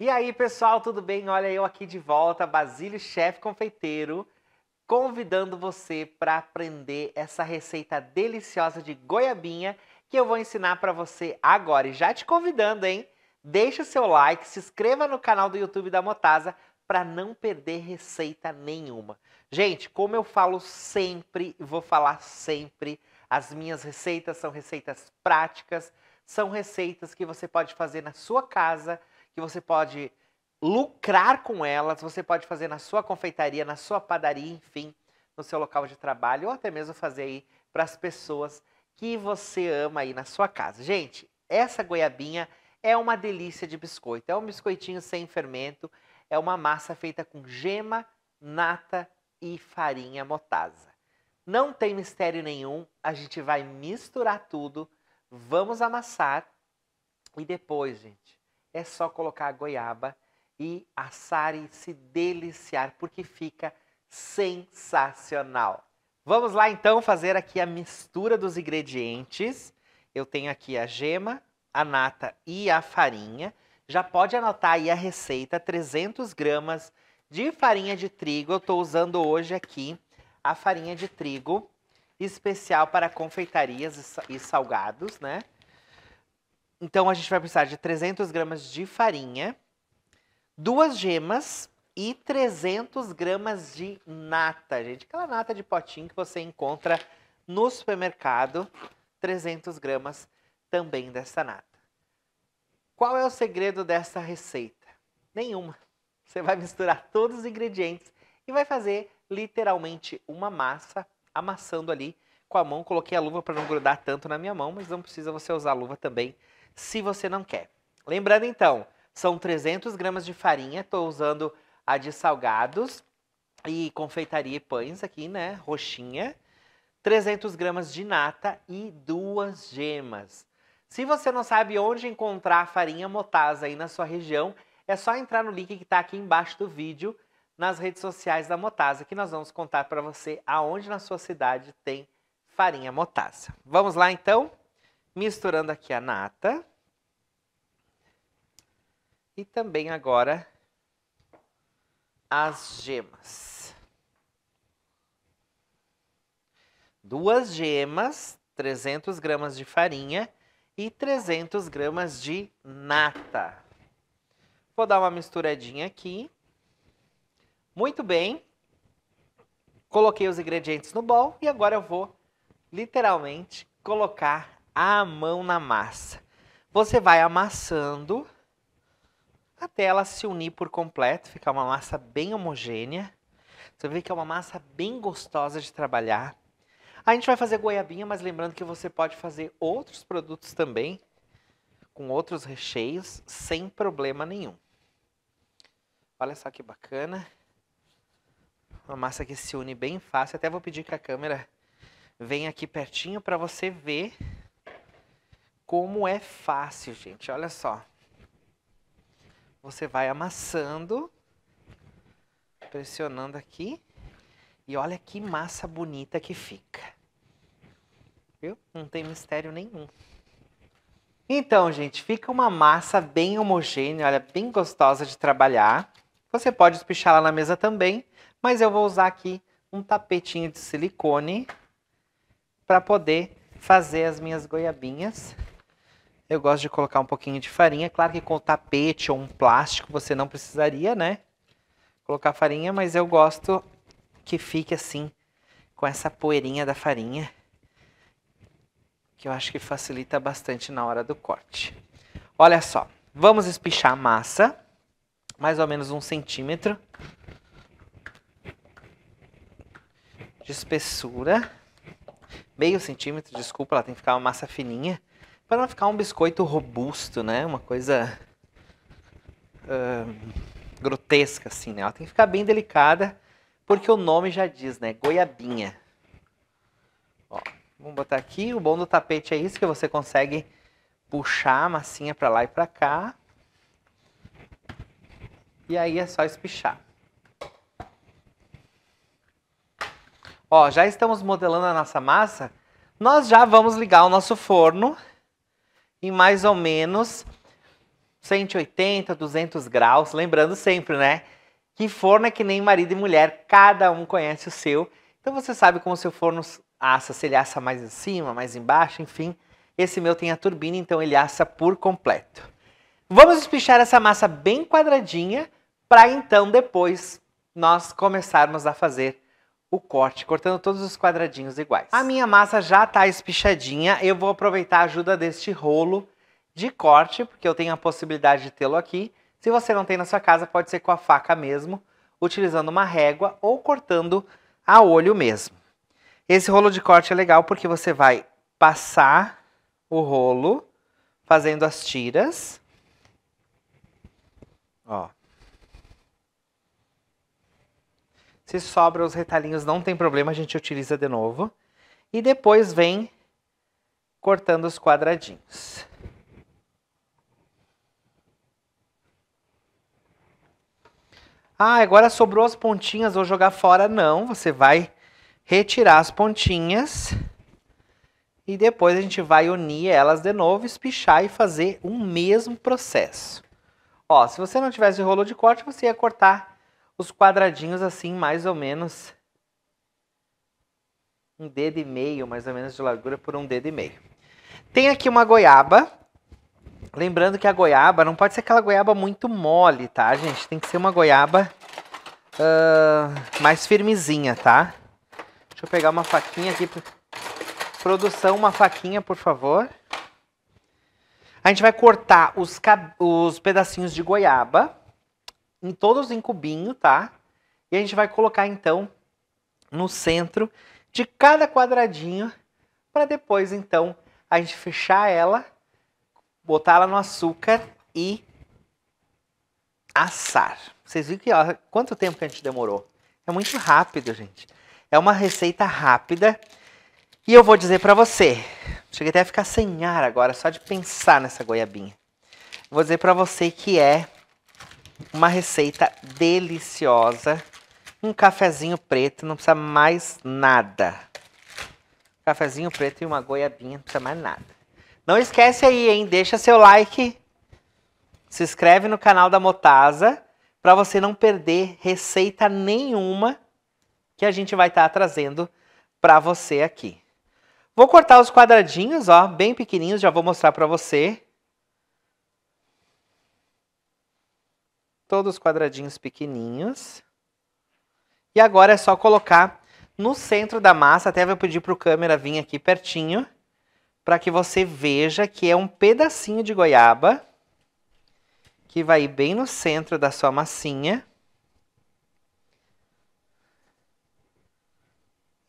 E aí, pessoal, tudo bem? Olha eu aqui de volta, Basílio Chefe Confeiteiro, convidando você para aprender essa receita deliciosa de goiabinha que eu vou ensinar para você agora. E já te convidando, hein? Deixa o seu like, se inscreva no canal do YouTube da Motasa para não perder receita nenhuma. Gente, como eu falo sempre e vou falar sempre, as minhas receitas são receitas práticas, são receitas que você pode fazer na sua casa que você pode lucrar com elas, você pode fazer na sua confeitaria, na sua padaria, enfim, no seu local de trabalho, ou até mesmo fazer aí para as pessoas que você ama aí na sua casa. Gente, essa goiabinha é uma delícia de biscoito. É um biscoitinho sem fermento, é uma massa feita com gema, nata e farinha motasa. Não tem mistério nenhum, a gente vai misturar tudo, vamos amassar e depois, gente, é só colocar a goiaba e assar e se deliciar, porque fica sensacional. Vamos lá então fazer aqui a mistura dos ingredientes. Eu tenho aqui a gema, a nata e a farinha. Já pode anotar aí a receita, 300 gramas de farinha de trigo. Eu estou usando hoje aqui a farinha de trigo especial para confeitarias e salgados, né? Então a gente vai precisar de 300 gramas de farinha, duas gemas e 300 gramas de nata, gente. Aquela nata de potinho que você encontra no supermercado. 300 gramas também dessa nata. Qual é o segredo dessa receita? Nenhuma. Você vai misturar todos os ingredientes e vai fazer literalmente uma massa, amassando ali com a mão. Coloquei a luva para não grudar tanto na minha mão, mas não precisa você usar a luva também se você não quer. Lembrando então, são 300 gramas de farinha, estou usando a de salgados e confeitaria e pães aqui, né, roxinha. 300 gramas de nata e duas gemas. Se você não sabe onde encontrar a farinha motasa aí na sua região, é só entrar no link que está aqui embaixo do vídeo nas redes sociais da Motasa, que nós vamos contar para você aonde na sua cidade tem farinha motasa. Vamos lá então? Misturando aqui a nata. E também agora as gemas. Duas gemas, 300 gramas de farinha e 300 gramas de nata. Vou dar uma misturadinha aqui. Muito bem. Coloquei os ingredientes no bol e agora eu vou literalmente colocar a mão na massa. Você vai amassando até ela se unir por completo, ficar uma massa bem homogênea. Você vê que é uma massa bem gostosa de trabalhar. A gente vai fazer goiabinha, mas lembrando que você pode fazer outros produtos também, com outros recheios, sem problema nenhum. Olha só que bacana. Uma massa que se une bem fácil. Até vou pedir que a câmera venha aqui pertinho para você ver como é fácil, gente. Olha só. Você vai amassando, pressionando aqui. E olha que massa bonita que fica. Viu? Não tem mistério nenhum. Então, gente, fica uma massa bem homogênea, olha, bem gostosa de trabalhar. Você pode espichar lá na mesa também, mas eu vou usar aqui um tapetinho de silicone para poder fazer as minhas goiabinhas. Eu gosto de colocar um pouquinho de farinha. É claro que com tapete ou um plástico você não precisaria, né? Colocar farinha, mas eu gosto que fique assim, com essa poeirinha da farinha. Que eu acho que facilita bastante na hora do corte. Olha só, vamos espichar a massa. Mais ou menos um centímetro. de espessura, meio centímetro, desculpa, ela tem que ficar uma massa fininha para não ficar um biscoito robusto, né? Uma coisa uh, grotesca, assim, né? Ela tem que ficar bem delicada, porque o nome já diz, né? Goiabinha. Ó, vamos botar aqui. O bom do tapete é isso, que você consegue puxar a massinha para lá e para cá. E aí é só espichar. Ó, já estamos modelando a nossa massa. Nós já vamos ligar o nosso forno em mais ou menos 180, 200 graus, lembrando sempre, né? Que forno é que nem marido e mulher, cada um conhece o seu. Então você sabe como o seu forno assa, se ele assa mais em cima, mais embaixo, enfim. Esse meu tem a turbina, então ele assa por completo. Vamos espichar essa massa bem quadradinha para então depois nós começarmos a fazer o corte, cortando todos os quadradinhos iguais. A minha massa já está espichadinha, eu vou aproveitar a ajuda deste rolo de corte, porque eu tenho a possibilidade de tê-lo aqui. Se você não tem na sua casa, pode ser com a faca mesmo, utilizando uma régua ou cortando a olho mesmo. Esse rolo de corte é legal porque você vai passar o rolo fazendo as tiras. Ó, Se sobra os retalhinhos, não tem problema, a gente utiliza de novo. E depois vem cortando os quadradinhos. Ah, agora sobrou as pontinhas, vou jogar fora. Não, você vai retirar as pontinhas e depois a gente vai unir elas de novo, espichar e fazer o mesmo processo. Ó, se você não tivesse rolo de corte, você ia cortar os quadradinhos assim, mais ou menos um dedo e meio, mais ou menos, de largura por um dedo e meio. Tem aqui uma goiaba. Lembrando que a goiaba não pode ser aquela goiaba muito mole, tá, gente? Tem que ser uma goiaba uh, mais firmezinha, tá? Deixa eu pegar uma faquinha aqui. Produção, uma faquinha, por favor. A gente vai cortar os, os pedacinhos de goiaba em todos em cubinho, tá? E a gente vai colocar então no centro de cada quadradinho para depois então a gente fechar ela, botar ela no açúcar e assar. Vocês viram que ó, quanto tempo que a gente demorou? É muito rápido, gente. É uma receita rápida. E eu vou dizer para você, cheguei até a ficar sem ar agora só de pensar nessa goiabinha. Vou dizer para você que é uma receita deliciosa. Um cafezinho preto, não precisa mais nada. Cafezinho preto e uma goiabinha, não precisa mais nada. Não esquece aí, hein? Deixa seu like. Se inscreve no canal da Motasa para você não perder receita nenhuma que a gente vai estar tá trazendo para você aqui. Vou cortar os quadradinhos, ó, bem pequenininhos, já vou mostrar para você. todos os quadradinhos pequenininhos. E agora é só colocar no centro da massa, até vou pedir para o câmera vir aqui pertinho, para que você veja que é um pedacinho de goiaba que vai ir bem no centro da sua massinha.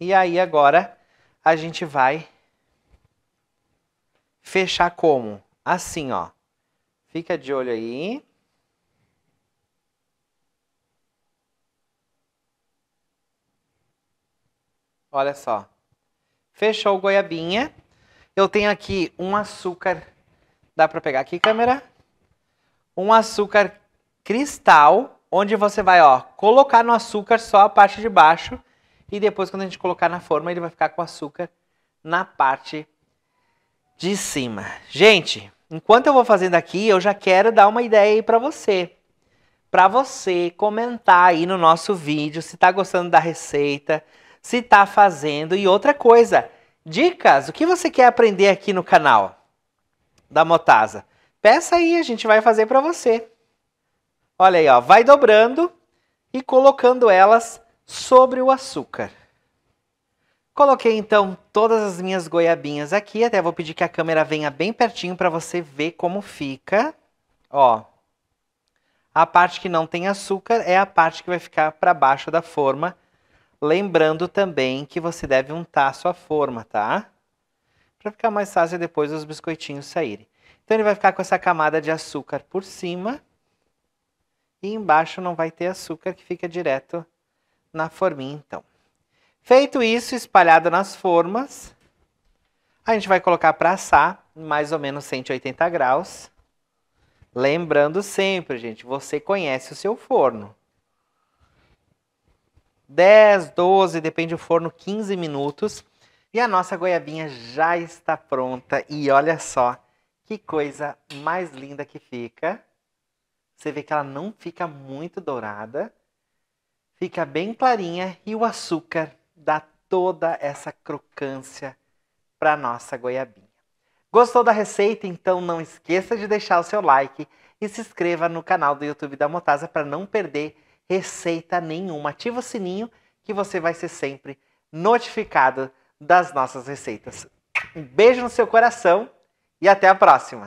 E aí agora a gente vai fechar como? Assim, ó. Fica de olho aí. Olha só. Fechou o goiabinha. Eu tenho aqui um açúcar. Dá para pegar aqui, câmera? Um açúcar cristal, onde você vai, ó, colocar no açúcar só a parte de baixo e depois quando a gente colocar na forma, ele vai ficar com açúcar na parte de cima. Gente, enquanto eu vou fazendo aqui, eu já quero dar uma ideia aí para você. Para você comentar aí no nosso vídeo se tá gostando da receita, se está fazendo. E outra coisa, dicas, o que você quer aprender aqui no canal da Motasa? Peça aí, a gente vai fazer para você. Olha aí, ó, vai dobrando e colocando elas sobre o açúcar. Coloquei então todas as minhas goiabinhas aqui, até vou pedir que a câmera venha bem pertinho para você ver como fica. Ó, a parte que não tem açúcar é a parte que vai ficar para baixo da forma Lembrando também que você deve untar a sua forma, tá? Para ficar mais fácil depois os biscoitinhos saírem. Então ele vai ficar com essa camada de açúcar por cima e embaixo não vai ter açúcar que fica direto na forminha então. Feito isso, espalhado nas formas, a gente vai colocar para assar mais ou menos 180 graus. Lembrando sempre, gente, você conhece o seu forno. 10, 12, depende do forno, 15 minutos. E a nossa goiabinha já está pronta. E olha só, que coisa mais linda que fica. Você vê que ela não fica muito dourada. Fica bem clarinha e o açúcar dá toda essa crocância para nossa goiabinha. Gostou da receita? Então não esqueça de deixar o seu like e se inscreva no canal do YouTube da Motasa para não perder receita nenhuma. Ativa o sininho que você vai ser sempre notificado das nossas receitas. Um beijo no seu coração e até a próxima!